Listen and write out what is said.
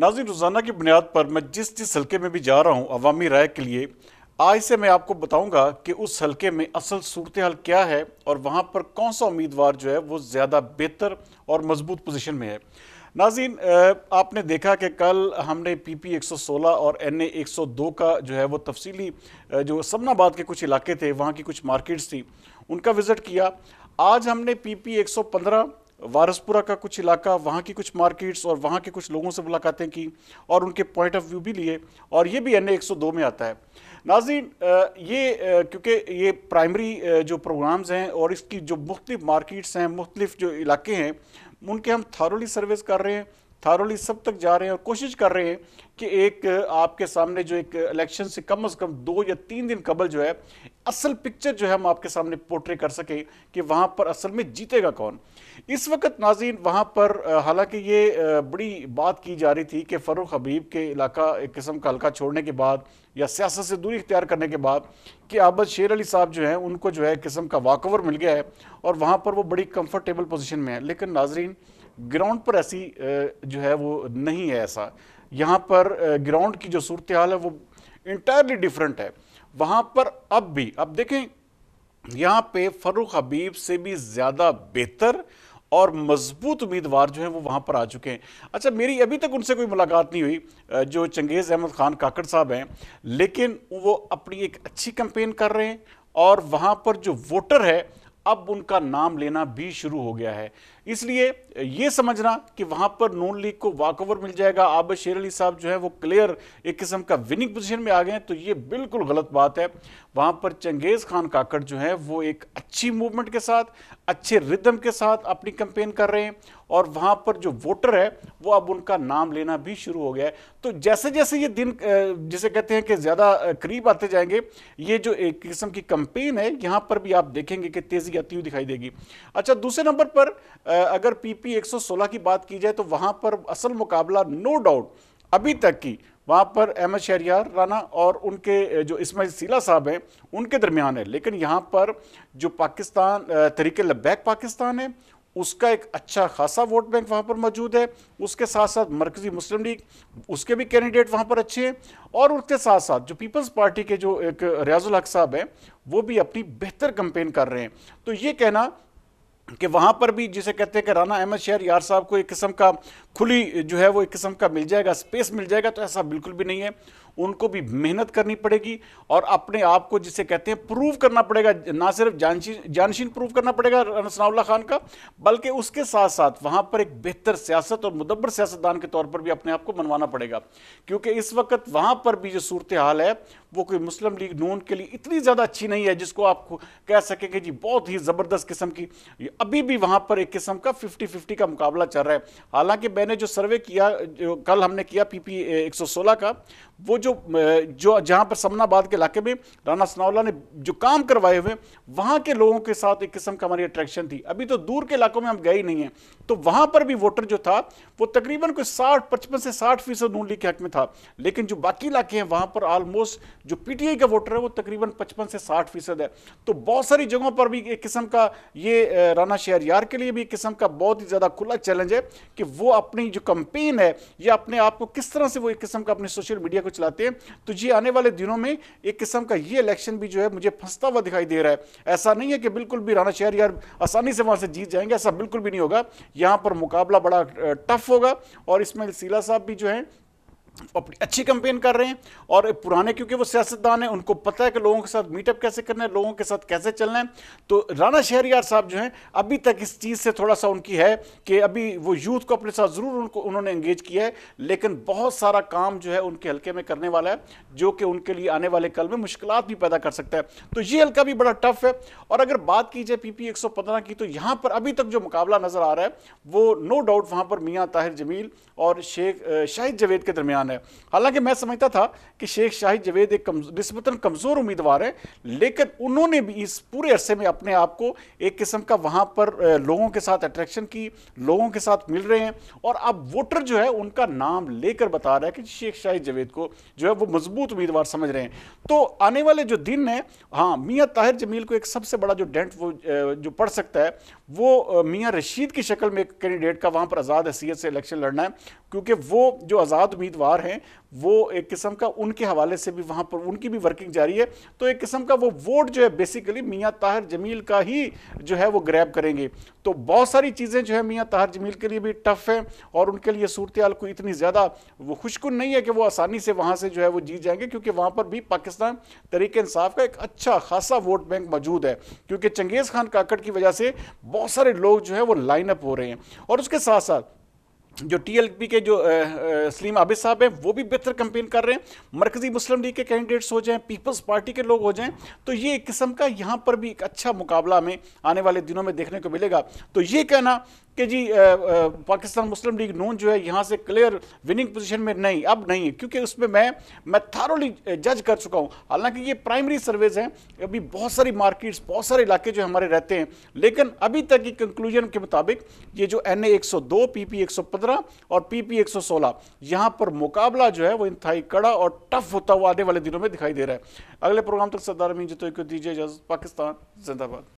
Nazi रोज़ाना की बुनियाद पर मैं जिस जिस हल्के में भी जा रहा हूँ अवामी राय के लिए आज से मैं आपको बताऊँगा कि उस हल्के में असल सूरत हाल क्या है और वहाँ पर कौन सा उम्मीदवार जो है वो ज़्यादा बेहतर और मजबूत पोजिशन में है नाजीन आपने देखा कि कल हमने पी पी एक सौ सोलह और एन ए एक सौ दो का जो है वो तफसीली जो समनाबाद के कुछ इलाके थे वहाँ की कुछ मार्केट्स थी उनका विज़िट किया आज हमने पी पी एक सौ पंद्रह वारसपुरा का कुछ इलाका वहाँ की कुछ मार्केट्स और वहाँ के कुछ लोगों से मुलाकातें की और उनके पॉइंट ऑफ व्यू भी लिए और ये भी एन ए में आता है नाजीन ये क्योंकि ये प्राइमरी जो प्रोग्राम्स हैं और इसकी जो मुख्तलिफ मार्किट्स हैं मुख्तलिफ जो इलाके हैं उनके हम थारोली सर्विस कर रहे हैं थारोली सब तक जा रहे हैं और कोशिश कर रहे हैं कि एक आपके सामने जो एक इलेक्शन से कम अज़ कम दो या तीन दिन कबल जो है असल पिक्चर जो है हम आपके सामने पोर्ट्रे कर सकें कि वहाँ पर असल में जीतेगा कौन इस वक्त नाजीन वहाँ पर हालांकि ये बड़ी बात की जा रही थी कि फरुख हबीब के इलाका एक किस्म का हल्का छोड़ने के बाद या सियासत से दूरी इख्तियार करने के बाद कि आबद शेर अली साहब जो हैं उनको जो है किस्म का वाकओवर मिल गया है और वहाँ पर वो बड़ी कम्फर्टेबल पोजिशन में है लेकिन नाजरीन ग्राउंड पर ऐसी जो है वो नहीं है ऐसा यहाँ पर ग्राउंड की जो सूरत हाल है वो इंटायरली डिफरेंट है वहाँ पर अब भी अब देखें यहाँ पे फरूख हबीब से भी ज़्यादा बेहतर और मजबूत उम्मीदवार जो हैं वो वहाँ पर आ चुके हैं अच्छा मेरी अभी तक उनसे कोई मुलाकात नहीं हुई जो चंगेज़ अहमद ख़ान काकड़ साहब हैं लेकिन वो अपनी एक अच्छी कंपेन कर रहे हैं और वहाँ पर जो वोटर है अब उनका नाम लेना भी शुरू हो गया है इसलिए ये समझना कि वहां पर नून लीग को वॉकओवर मिल जाएगा आब शेर अली साहब जो है वो क्लियर एक किस्म का विनिंग पोजीशन में आ गए हैं तो ये बिल्कुल गलत बात है वहां पर चंगेज़ खान काकड़ जो है वो एक अच्छी मूवमेंट के साथ अच्छे रिदम के साथ अपनी कंपेन कर रहे हैं और वहाँ पर जो वोटर है वो अब उनका नाम लेना भी शुरू हो गया है तो जैसे जैसे ये दिन जिसे कहते हैं कि ज़्यादा करीब आते जाएंगे ये जो एक किस्म की कंपेन है यहाँ पर भी आप देखेंगे कि तेज़ी आती हुई दिखाई देगी अच्छा दूसरे नंबर पर अगर पीपी 116 की बात की जाए तो वहाँ पर असल मुकाबला नो डाउट अभी तक की वहाँ पर अहमद शहरियार राना और उनके जो इसमें सीला साहब हैं उनके दरमियान है लेकिन यहाँ पर जो पाकिस्तान तरीके लबैक पाकिस्तान है उसका एक अच्छा खासा वोट बैंक वहाँ पर मौजूद है उसके साथ साथ मरकज़ी मुस्लिम लीग उसके भी कैंडिडेट वहाँ पर अच्छे हैं और उसके साथ साथ जो पीपल्स पार्टी के जो एक रियाजुल हक साहब हैं वो भी अपनी बेहतर कंपेन कर रहे हैं तो ये कहना कि वहाँ पर भी जिसे कहते हैं कि राना अहमद शहर यार साहब को एक किस्म का खुली जो है वो एक किस्म का मिल जाएगा स्पेस मिल जाएगा तो ऐसा बिल्कुल भी नहीं है उनको भी मेहनत करनी पड़ेगी और अपने आप को जिसे कहते हैं प्रूव करना पड़ेगा ना सिर्फ जानशीन जानशीन प्रूव करना पड़ेगा रनसनाउल्ला खान का बल्कि उसके साथ साथ वहाँ पर एक बेहतर सियासत और मुदब्बर सियासतदान के तौर पर भी अपने आप को मनवाना पड़ेगा क्योंकि इस वक्त वहाँ पर भी जो सूरत हाल है वो कोई मुस्लिम लीग नून के लिए इतनी ज़्यादा अच्छी नहीं है जिसको आप कह सकें कि जी बहुत ही ज़बरदस्त किस्म की अभी भी वहाँ पर एक किस्म का फिफ्टी फिफ्टी का मुकाबला चल रहा है हालांकि मैंने जो सर्वे किया जो कल हमने किया पी पी एक सौ सोलह का वो जो जो जहाँ पर समनाबाद के इलाके में राना सनावला ने जो काम करवाए हुए वहाँ के लोगों के साथ एक किस्म का हमारी अट्रैक्शन थी अभी तो दूर के इलाकों में हम गए ही नहीं हैं तो वहाँ पर भी वोटर जो था वो तकरीबन कोई साठ पचपन से साठ फीसद नून लीग के हक में था लेकिन जो बाकी इलाके हैं वहाँ पर ऑलमोस्ट जो पीटीआई का वोटर है वो तकरीबन पचपन से साठ फीसद है तो बहुत सारी जगहों पर भी एक किस्म का ये राना शहर यार के लिए भी एक किस्म का बहुत ही ज़्यादा खुला चैलेंज है कि वो अपनी जो कंपेन है या अपने आप को किस तरह से वो एक किस्म का अपने सोशल मीडिया को चलाते जाते हैं तो ये आने वाले दिनों में एक किस्म का ये इलेक्शन भी जो है मुझे फंसता हुआ दिखाई दे रहा है ऐसा नहीं है कि बिल्कुल भी राना शहर यार आसानी से वहाँ से जीत जाएंगे ऐसा बिल्कुल भी नहीं होगा यहाँ पर मुकाबला बड़ा टफ होगा और इसमें सीला साहब भी जो है अच्छी कंपेन कर रहे हैं और पुराने क्योंकि वो सियासतदान हैं उनको पता है कि लोगों के साथ मीटअप कैसे करना है लोगों के साथ कैसे चलना है तो राना शहरियार साहब जो हैं अभी तक इस चीज़ से थोड़ा सा उनकी है कि अभी वो यूथ को अपने साथ ज़रूर उनको उन्होंने एंगेज किया है लेकिन बहुत सारा काम जो है उनके हल्के में करने वाला है जो कि उनके लिए आने वाले कल में मुश्किल भी पैदा कर सकता है तो ये हल्का भी बड़ा टफ है और अगर बात की जाए पी पी की तो यहाँ पर अभी तक जो मुकाबला नज़र आ रहा है वो नो डाउट वहाँ पर मियाँ ताहिर जमील और शेख शाहिद जवेद के दरमियान दरमियान है हालांकि मैं समझता था कि शेख शाहिद जवेद एक नस्बता कमज़ोर उम्मीदवार है लेकिन उन्होंने भी इस पूरे अरसे में अपने आप को एक किस्म का वहाँ पर लोगों के साथ अट्रैक्शन की लोगों के साथ मिल रहे हैं और अब वोटर जो है उनका नाम लेकर बता रहा है कि शेख शाहिद जवेद को जो है वो मजबूत उम्मीदवार समझ रहे हैं तो आने वाले जो दिन हैं हाँ मियाँ ताहिर जमील को एक सबसे बड़ा जो डेंट वो जो पड़ सकता है वो मियाँ रशीद की शक्ल में एक कैंडिडेट का वहाँ पर आज़ाद हैसीत से इलेक्शन लड़ना है क्योंकि वो जो आज़ाद उम्मीदवार गद्दार हैं वो एक किस्म का उनके हवाले से भी वहाँ पर उनकी भी वर्किंग जारी है तो एक किस्म का वो वोट जो है बेसिकली मियाँ ताहिर जमील का ही जो है वो ग्रैब करेंगे तो बहुत सारी चीज़ें जो है मियाँ ताहिर जमील के लिए भी टफ हैं और उनके लिए सूरत हाल को इतनी ज़्यादा वो खुशकुन नहीं है कि वो आसानी से वहाँ से जो है वो जीत जाएंगे क्योंकि वहाँ पर भी पाकिस्तान तरीके इंसाफ का एक अच्छा खासा वोट बैंक मौजूद है क्योंकि चंगेज़ खान काकड़ की वजह से बहुत सारे लोग जो है वो लाइनअप हो रहे हैं और उसके साथ साथ जो टीएलपी के जो सलीम आबिद साहब हैं वो भी बेहतर कंपेन कर रहे हैं मरकज़ी मुस्लिम लीग के कैंडिडेट्स हो जाएं पीपल्स पार्टी के लोग हो जाएं तो ये एक किस्म का यहाँ पर भी एक अच्छा मुकाबला हमें आने वाले दिनों में देखने को मिलेगा तो ये कहना कि जी पाकिस्तान मुस्लिम लीग नून जो है यहाँ से क्लियर विनिंग पोजिशन में नहीं अब नहीं है क्योंकि उसमें मैं मैं थारोली जज कर चुका हूँ हालांकि ये प्राइमरी सर्वेज हैं अभी बहुत सारी मार्केट्स बहुत सारे इलाके जो हमारे रहते हैं लेकिन अभी तक की कंक्लूजन के मुताबिक ये जो एन ए एक सौ दो पी पी एक सौ पंद्रह और पीपी एक सौ सोलह यहाँ पर मुकाबला जो है वो इंतहाई कड़ा और टफ होता हुआ आने वाले दिनों में दिखाई दे रहा है अगले प्रोग्राम तक सरदार अमीन जी तो दीजिए इजाज़त पाकिस्तान जिंदाबाद